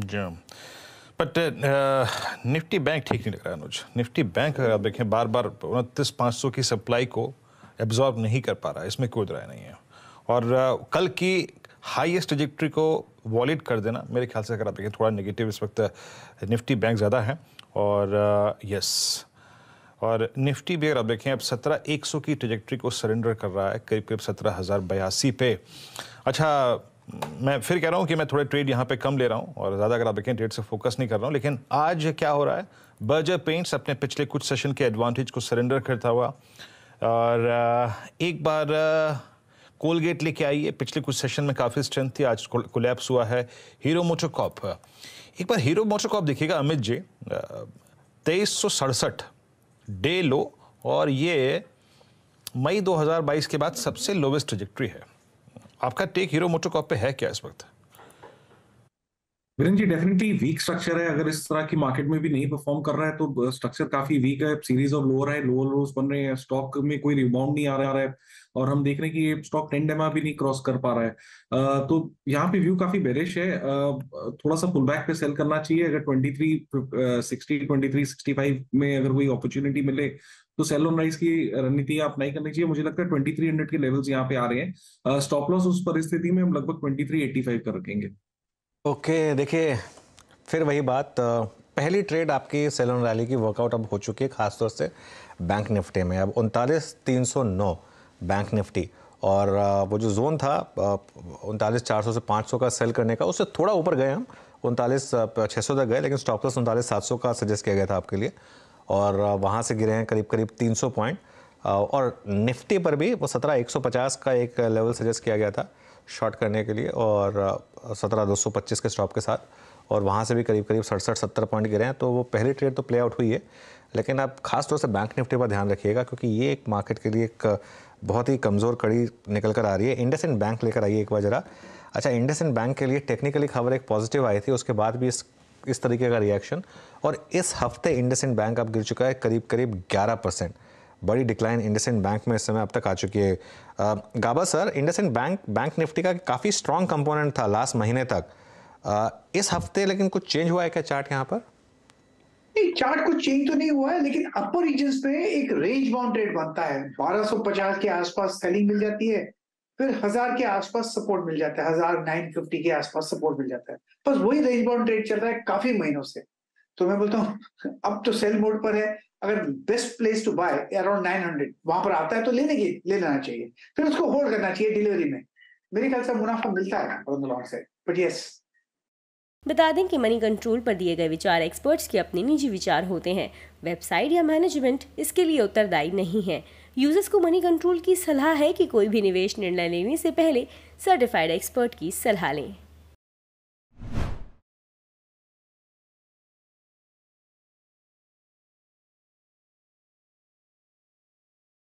ji but uh, Nifty bank ठीक नहीं लग रहा है अनुज निफ्टी बैंक अगर आप देखें बार बार उनतीस पाँच सौ की सप्लाई को एब्जॉर्ब नहीं कर पा रहा है इसमें कोई राय नहीं है और uh, कल की हाईएस्ट ट्रजेक्ट्री को वॉलेट कर देना मेरे ख्याल से अगर आप देखें थोड़ा नेगेटिव इस वक्त uh, निफ्टी बैंक ज़्यादा है और यस और निफ्टी भी अगर आप देखें अब सत्रह एक सौ की ट्रेजेक्ट्री को सरेंडर कर रहा है करीब करीब सत्रह हज़ार बयासी पे अच्छा मैं फिर कह रहा हूँ कि मैं थोड़े ट्रेड यहाँ पे कम ले रहा हूँ और ज़्यादा अगर आप देखें ट्रेड से फोकस नहीं कर रहा हूँ लेकिन आज क्या हो रहा है बर्जर पेंट्स अपने पिछले कुछ सेशन के एडवांटेज को सरेंडर करता हुआ और एक बार कोलगेट लेके आई है पिछले कुछ सेशन में काफ़ी स्ट्रेंथ थी आज कोलैप्स हुआ है हीरो मोटोकॉप एक बार हीरो मोटोकॉप देखिएगा अमित जी तेईस डे लो और ये मई 2022 के बाद सबसे लोवेस्ट ट्रिजेक्ट्री है आपका टेक हीरो मोटोकॉप पे है क्या इस वक्त विरन जी डेफिनेटली वीक स्ट्रक्चर है अगर इस तरह की मार्केट में भी नहीं परफॉर्म कर रहा है तो स्ट्रक्चर काफी वीक है सीरीज ऑफ लोअर है लोअर लोस बन रहे हैं स्टॉक में कोई रिबाउंड नहीं आ रहा है और हम देख रहे हैं कि ये स्टॉक टेन डेमा भी नहीं क्रॉस कर पा रहा है तो यहाँ पे व्यू काफी बेरिश है थोड़ा सा पुल बैक पे सेल करना चाहिए अगर twenty three sixty twenty three sixty five में अगर कोई अपॉर्चुनिटी मिले तो सेल ऑन राइस की रणनीति आप नहीं करनी चाहिए मुझे लगता है ट्वेंटी थ्री हंड्रेड के लेवल्स यहाँ पे आ रहे हैं स्टॉप लॉस उस परिस्थिति में हम लगभग ट्वेंटी थ्री एटी फाइव कर रखेंगे ओके okay, देखिए फिर वही बात पहली ट्रेड आपकी सेलोन रैली की वर्कआउट अब हो चुकी है खासतौर से बैंक निफ्टी में अब उनतालीस तीन सौ नौ बैंक निफ्टी और वो जो जोन था उनतालीस चार सौ से पाँच सौ का सेल करने का उससे थोड़ा ऊपर गए हम उनतालीस छः सौ तक गए लेकिन स्टॉप लॉस उनतालीस सात सौ का सजेस्ट किया गया था आपके लिए और वहाँ से गिरे हैं करीब करीब तीन सौ पॉइंट और निफ्टी पर भी वो सत्रह एक सौ पचास का एक लेवल सजेस्ट किया गया था शॉर्ट करने के लिए और सत्रह दो सौ पच्चीस के स्टॉप के साथ और वहाँ से भी करीब करीब सड़सठ सत्तर पॉइंट गिरे हैं तो वो पहली ट्रेड तो प्ले आउट हुई है लेकिन आप खास तौर से बैंक निफ्टी पर ध्यान रखिएगा क्योंकि ये एक मार्केट के लिए एक बहुत ही कमज़ोर कड़ी निकल कर आ रही है इंडस इंड बैंक लेकर आइए एक बार ज़रा अच्छा इंडस इंड बैंक के लिए टेक्निकली खबर एक पॉजिटिव आई थी उसके बाद भी इस इस तरीके का रिएक्शन और इस हफ्ते इंडस इंड बैंक अब गिर चुका है करीब करीब ग्यारह परसेंट बड़ी डिक्लाइन इंडसेंट बैंक में इस समय अब तक आ चुकी है गाबा sir IndusInd bank bank Nifty का काफ़ी स्ट्रॉन्ग कंपोनेंट था लास्ट महीने तक इस हफ्ते लेकिन कुछ चेंज हुआ है क्या चार्ट यहाँ पर नहीं चार्ट कुछ चेंज तो नहीं हुआ है लेकिन अपर रीजन पे एक रेंज बाउंड रेट बनता है 1250 के आसपास सेलिंग मिल जाती है फिर हजार के आसपास सपोर्ट मिल जाता है हजार नाइन फिफ्टी के आसपास सपोर्ट मिल जाता है बस वही रेंज बाउंड रेट चल रहा है काफी महीनों से तो मैं बोलता हूँ अब तो सेल मोड पर है अगर best place to buy around nine hundred वहां पर आता है तो लेने की ले लेना चाहिए फिर उसको होल्ड करना चाहिए डिलीवरी में मेरे ख्याल से मुनाफा मिलता है से बट यस बता दें कि मनी कंट्रोल पर दिए गए विचार एक्सपर्ट्स के अपने निजी विचार होते हैं वेबसाइट या मैनेजमेंट इसके लिए उत्तरदायी नहीं है यूजर्स को मनी कंट्रोल की सलाह है कि कोई भी निवेश निर्णय लेने से पहले सर्टिफाइड एक्सपर्ट की सलाह लें